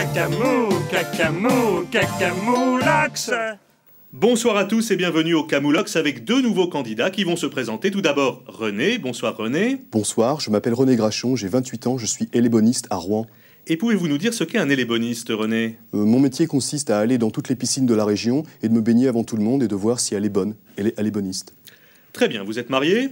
Cacamou, cacamou, cacamoulox Bonsoir à tous et bienvenue au Camoulox avec deux nouveaux candidats qui vont se présenter. Tout d'abord René, bonsoir René. Bonsoir, je m'appelle René Grachon, j'ai 28 ans, je suis éléboniste à Rouen. Et pouvez-vous nous dire ce qu'est un éléboniste, René euh, Mon métier consiste à aller dans toutes les piscines de la région et de me baigner avant tout le monde et de voir si elle est bonne. Elle est éléboniste. Très bien, vous êtes marié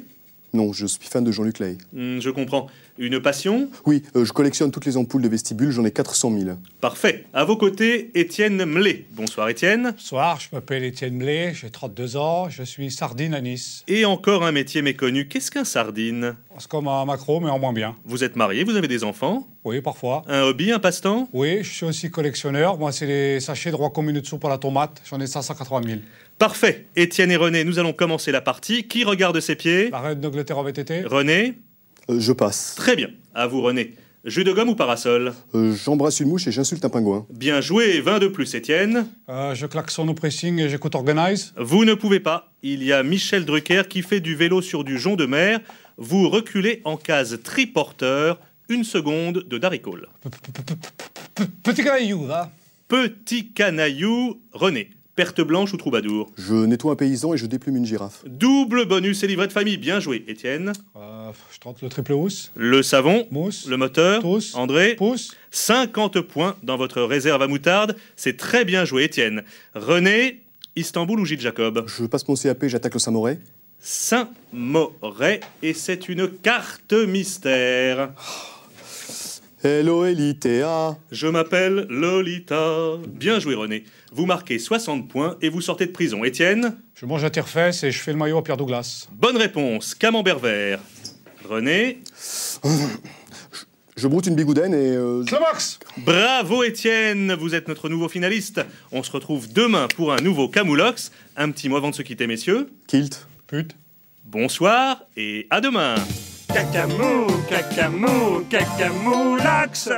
non, je suis fan de Jean-Luc Lahaye. Hmm, je comprends. Une passion Oui, euh, je collectionne toutes les ampoules de vestibule, j'en ai 400 000. Parfait. À vos côtés, Étienne Mlé. Bonsoir Étienne. Bonsoir, je m'appelle Étienne Mlé, j'ai 32 ans, je suis sardine à Nice. Et encore un métier méconnu, qu'est-ce qu'un sardine comme un macro, mais en moins bien. Vous êtes marié, vous avez des enfants Oui, parfois. Un hobby, un passe-temps Oui, je suis aussi collectionneur. Moi, c'est les sachets de roi pour la tomate. J'en ai 580 000. Parfait. Étienne et René, nous allons commencer la partie. Qui regarde ses pieds La d'Angleterre en VTT. René euh, Je passe. Très bien. À vous, René. Jus de gomme ou parasol euh, J'embrasse une mouche et j'insulte un pingouin. Bien joué, 20 de plus, Étienne. Euh, je je sur nos pressing et j'écoute Organize. Vous ne pouvez pas. Il y a Michel Drucker qui fait du vélo sur du jonc de mer vous reculez en case triporteur, une seconde de Daricole. Petit canaillou, va Petit canaillou, René. Perte blanche ou troubadour Je nettoie un paysan et je déplume une girafe. Double bonus et livret de famille, bien joué, Étienne. Euh, je tente le triple housse. Le savon. Mousse. Le moteur. André. Pousse. 50 points dans votre réserve à moutarde. C'est très bien joué, Étienne. René, Istanbul ou Gilles Jacob Je passe mon CAP, j'attaque le Samouraï. Saint-Mauré et c'est une carte mystère. Hello, Elitea. Hein. Je m'appelle Lolita. Bien joué, René. Vous marquez 60 points et vous sortez de prison. Étienne Je mange à terre-fesse et je fais le maillot à Pierre Douglas. Bonne réponse. Camembert vert. René Je broute une bigoudaine et... Euh... Bravo, Étienne Vous êtes notre nouveau finaliste. On se retrouve demain pour un nouveau Camoulox. Un petit mot avant de se quitter, messieurs. Kilt pute. Bonsoir et à demain. Cacamou, cacamou, cacamou, l'axe.